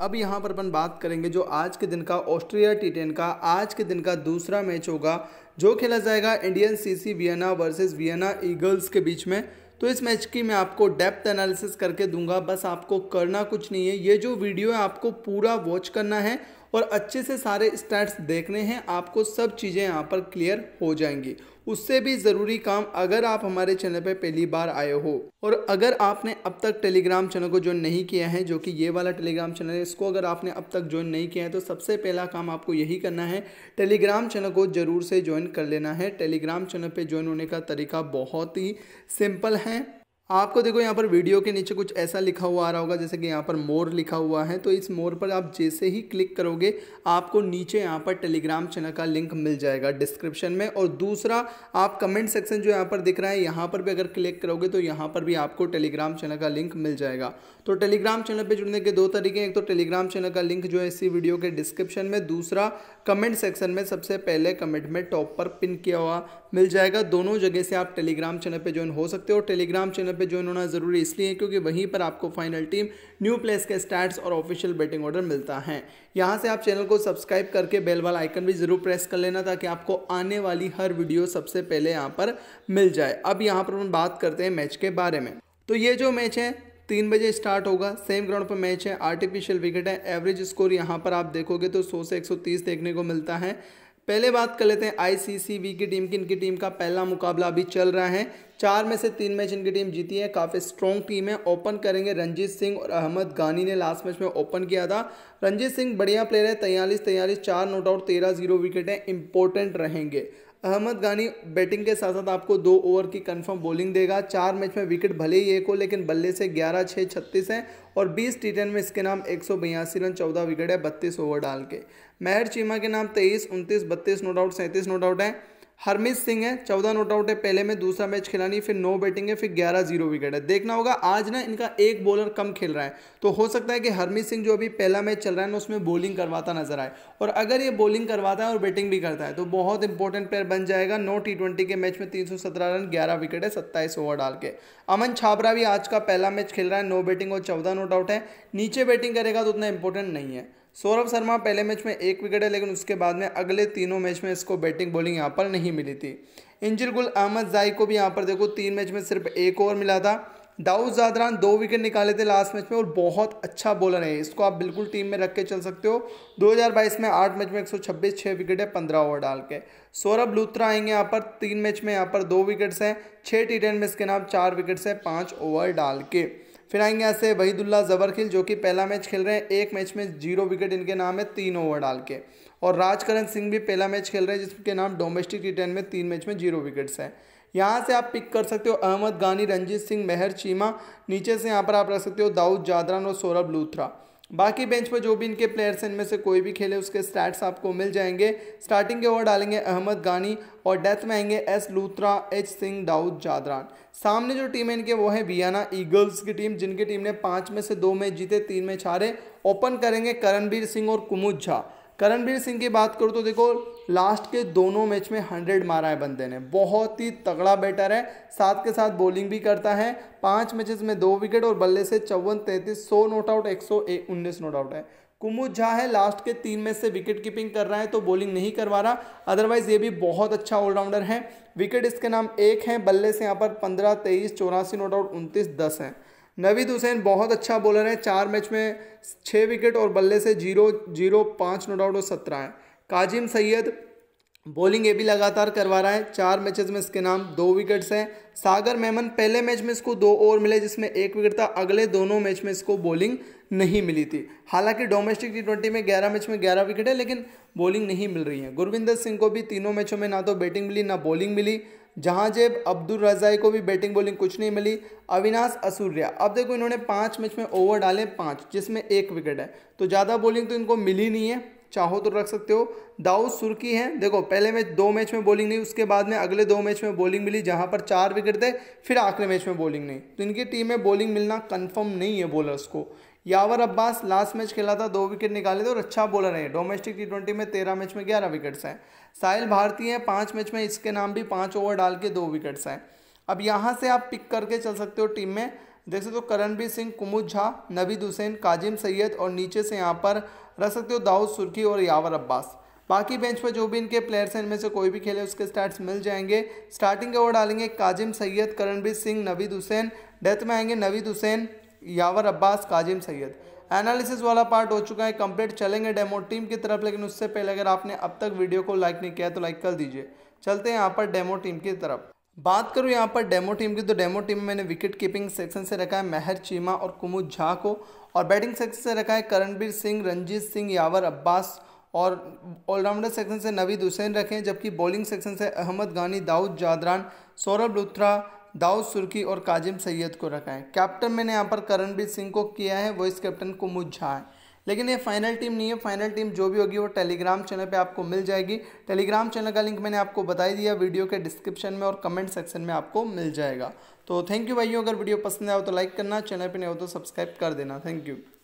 अब यहाँ पर अपन बात करेंगे जो आज के दिन का ऑस्ट्रिया टी टेन का आज के दिन का दूसरा मैच होगा जो खेला जाएगा Indian CC Vienna versus Vienna Eagles के बीच में तो इस मैच की मैं आपको डेप्थ एनालिसिस करके दूंगा बस आपको करना कुछ नहीं है ये जो वीडियो है आपको पूरा वॉच करना है और अच्छे से सारे स्टैट्स देखने हैं आपको सब चीज़ें यहाँ पर क्लियर हो जाएंगी उससे भी ज़रूरी काम अगर आप हमारे चैनल पर पहली बार आए हो और अगर आपने अब तक टेलीग्राम चैनल को ज्वाइन नहीं किया है जो कि ये वाला टेलीग्राम चैनल है इसको अगर आपने अब तक ज्वाइन नहीं किया है तो सबसे पहला काम आपको यही करना है टेलीग्राम चैनल को ज़रूर से ज्वाइन कर लेना है टेलीग्राम चैनल पर ज्वाइन होने का तरीका बहुत ही सिंपल है आपको देखो यहाँ पर वीडियो के नीचे कुछ ऐसा लिखा हुआ आ रहा होगा जैसे कि यहाँ पर मोर लिखा हुआ है तो इस मोर पर आप जैसे ही क्लिक करोगे आपको नीचे यहाँ पर टेलीग्राम चैनल का लिंक मिल जाएगा डिस्क्रिप्शन में और दूसरा आप कमेंट सेक्शन जो यहाँ पर दिख रहा है यहाँ पर भी अगर क्लिक करोगे तो यहाँ पर भी आपको टेलीग्राम चैनल का लिंक मिल जाएगा तो टेलीग्राम चैनल पर जुड़ने के दो तरीके हैं एक तो टेलीग्राम चैनल का लिंक जो है इसी वीडियो के डिस्क्रिप्शन में दूसरा कमेंट सेक्शन में सबसे पहले कमेंट में टॉप पर पिन किया हुआ मिल जाएगा दोनों जगह से आप टेलीग्राम चैनल पर ज्वाइन हो सकते हो टेलीग्राम चैनल पे ज्वाइन होना ज़रूरी इसलिए क्योंकि वहीं पर आपको फाइनल टीम न्यू प्लेस के स्टैट्स और ऑफिशियल बैटिंग ऑर्डर मिलता है यहाँ से आप चैनल को सब्सक्राइब करके बेल वाला आइकन भी ज़रूर प्रेस कर लेना ताकि आपको आने वाली हर वीडियो सबसे पहले यहाँ पर मिल जाए अब यहाँ पर हम बात करते हैं मैच के बारे में तो ये जो मैच है तीन बजे स्टार्ट होगा सेम ग्राउंड पर मैच है आर्टिफिशियल विकेट है एवरेज स्कोर यहाँ पर आप देखोगे तो 100 से 130 देखने को मिलता है पहले बात कर लेते हैं आईसीसीबी की टीम की इनकी टीम का पहला मुकाबला अभी चल रहा है चार में से तीन मैच इनकी टीम जीती है काफ़ी स्ट्रॉन्ग टीम है ओपन करेंगे रंजीत सिंह और अहमद गानी ने लास्ट मैच में ओपन किया था रंजीत सिंह बढ़िया प्लेयर है तैयलीस तैयलीस चार नोट आउट तेरह जीरो विकेट हैं इंपॉर्टेंट रहेंगे अहमद गानी बैटिंग के साथ साथ आपको दो ओवर की कंफर्म बॉलिंग देगा चार मैच में विकेट भले ही एक हो लेकिन बल्ले से ग्यारह छः छत्तीस हैं और बीस टी में इसके नाम एक रन चौदह विकेट है बत्तीस ओवर डाल के महर चीमा के नाम तेईस उनतीस बत्तीस नो डाउट सैंतीस नो डाउट हैं हरमीत सिंह है चौदह नोट आउट है पहले में दूसरा मैच खिलानी फिर नौ बैटिंग है फिर ग्यारह जीरो विकेट है देखना होगा आज ना इनका एक बॉलर कम खेल रहा है तो हो सकता है कि हरमीत सिंह जो अभी पहला मैच चल रहा है ना उसमें बॉलिंग करवाता नजर आए और अगर ये बॉलिंग करवाता है और बैटिंग भी करता है तो बहुत इंपॉर्टेंट प्लेयर बन जाएगा नो टी ट्वेंटी के मैच में तीन सौ सत्रह रन ग्यारह विकेट है सत्ताईस ओवर डाल के अमन छाबरा भी आज का पहला मैच खेल रहा है नो बैटिंग और चौदह नोट आउट है नीचे बैटिंग करेगा तो उतना इंपॉर्टेंट नहीं है सौरभ शर्मा पहले मैच में एक विकेट है लेकिन उसके बाद में अगले तीनों मैच में इसको बैटिंग बॉलिंग यहाँ पर नहीं मिली थी इंजिल गुल अहमद जाई को भी यहाँ पर देखो तीन मैच में सिर्फ एक ओवर मिला था दाऊद जादरान दो विकेट निकाले थे लास्ट मैच में और बहुत अच्छा बॉलर है इसको आप बिल्कुल टीम में रख के चल सकते हो 2022 में आठ मैच में 126 छः विकेट है पंद्रह ओवर डाल के सौरभ लूत्रा आएंगे यहाँ पर तीन मैच में यहाँ पर दो विकेट्स हैं छः टी टेन में इसके नाम चार विकेट्स हैं पाँच ओवर डाल के फिर आएंगे यहाँ से वहीदुल्ला ज़बरखिल जो कि पहला मैच खेल रहे हैं एक मैच में जीरो विकेट इनके नाम है तीन ओवर डाल के और राजकरण सिंह भी पहला मैच खेल रहे हैं जिसके नाम डोमेस्टिक टी में तीन मैच में जीरो विकेट्स हैं यहाँ से आप पिक कर सकते हो अहमद गानी रंजीत सिंह मेहर चीमा नीचे से यहाँ पर आप रख सकते हो दाऊद जादरान और सौरभ लूथरा बाकी बेंच पर जो भी इनके प्लेयर्स हैं इनमें से कोई भी खेले उसके स्टैट्स आपको मिल जाएंगे स्टार्टिंग के ओवर डालेंगे अहमद गानी और डेथ में आएंगे एस लूथरा एच सिंह दाऊद जादरान सामने जो टीम है इनके वो है वियाना ईगल्स की टीम जिनकी टीम ने पाँच में से दो मैच जीते तीन में छारे ओपन करेंगे करणबीर सिंह और कुमुद झा करणवीर सिंह की बात करूँ तो देखो लास्ट के दोनों मैच में हंड्रेड मारा है बंदे ने बहुत ही तगड़ा बैटर है साथ के साथ बॉलिंग भी करता है पाँच मैचेस में दो विकेट और बल्ले से चौवन तैंतीस सौ नोट आउट एक सौ उन्नीस नोट आउट है कुमुद झा है लास्ट के तीन मैच से विकेट कीपिंग कर रहा है तो बॉलिंग नहीं करवा रहा अदरवाइज ये भी बहुत अच्छा ऑलराउंडर है विकेट इसके नाम एक है बल्ले से यहाँ पर पंद्रह तेईस चौरासी नोट आउट उनतीस दस है नवीद हुसैन बहुत अच्छा बॉलर है चार मैच में छः विकेट और बल्ले से जीरो जीरो पाँच नोट आउट और सत्रह है काजिम सैयद बॉलिंग ये भी लगातार करवा रहा है चार मैचेस में इसके नाम दो विकेट्स हैं सागर मेमन पहले मैच में इसको दो ओवर मिले जिसमें एक विकेट था अगले दोनों मैच में इसको बॉलिंग नहीं मिली थी हालांकि डोमेस्टिक टी ट्वेंटी में ग्यारह मैच में ग्यारह विकेट है लेकिन बॉलिंग नहीं मिल रही है गुरविंदर सिंह को भी तीनों मैचों में ना तो बैटिंग मिली ना बॉलिंग मिली जेब अब्दुल रज़ाई को भी बैटिंग बॉलिंग कुछ नहीं मिली अविनाश असूर्या अब देखो इन्होंने पाँच मैच में ओवर डाले पाँच जिसमें एक विकेट है तो ज़्यादा बॉलिंग तो इनको मिली नहीं है चाहो तो रख सकते हो दाऊद सुर्खी हैं देखो पहले मैच दो मैच में बॉलिंग नहीं उसके बाद में अगले दो मैच में बॉलिंग मिली जहाँ पर चार विकेट थे फिर आखिरी मैच में बॉलिंग नहीं तो इनकी टीम में बॉलिंग मिलना कन्फर्म नहीं है बॉलर्स को यावर अब्बास लास्ट मैच खेला था दो विकेट निकाले थे और अच्छा बॉलर है डोमेस्टिक टी ट्वेंटी में तेरह मैच में ग्यारह विकेट्स हैं साहिल भारती हैं पाँच मैच में इसके नाम भी पाँच ओवर डाल के दो विकेट्स हैं अब यहाँ से आप पिक करके चल सकते हो टीम में देख सकते हो करणबीर सिंह कुमुद झा नवीद हुसैन काजिम सैयद और नीचे से यहाँ पर रख सकते हो दाऊद सुर्खी और यावर अब्बास बाकी बेंच पर जो भी इनके प्लेयर्स हैं इनमें से कोई भी खेले उसके स्टार्ट्स मिल जाएंगे स्टार्टिंग के ओवर डालेंगे काजिम सैयद करणबीर सिंह नवीद हुसैन डेथ में आएंगे नवीद हुसैन यावर अब्बास काजिम सैयद एनालिसिस वाला पार्ट हो चुका है कंप्लीट चलेंगे डेमो टीम की तरफ लेकिन उससे पहले अगर आपने अब तक वीडियो को लाइक नहीं किया तो लाइक कर दीजिए चलते हैं यहाँ पर डेमो टीम की तरफ बात करूँ यहाँ पर डेमो टीम की तो डेमो टीम में मैंने विकेट कीपिंग सेक्शन से रखा है महर चीमा और कुमुद झा को और बैटिंग सेक्शन से रखा है करणबीर सिंह रंजीत सिंह यावर अब्बास और ऑलराउंडर सेक्शन से नवीद हुसैन रखें जबकि बॉलिंग सेक्शन से अहमद गानी दाऊद जादरान सौरभ लुथरा दाऊद सुर्खी और काजिम सैयद को रखा है कैप्टन मैंने यहाँ पर करणबीर सिंह को किया है वाइस कैप्टन को झा है लेकिन ये फाइनल टीम नहीं है फाइनल टीम जो भी होगी वो टेलीग्राम चैनल पे आपको मिल जाएगी टेलीग्राम चैनल का लिंक मैंने आपको बताई दिया वीडियो के डिस्क्रिप्शन में और कमेंट सेक्शन में आपको मिल जाएगा तो थैंक यू भाइयों अगर वीडियो पसंद आया तो लाइक करना चैनल पर नहीं हो तो सब्सक्राइब कर देना थैंक यू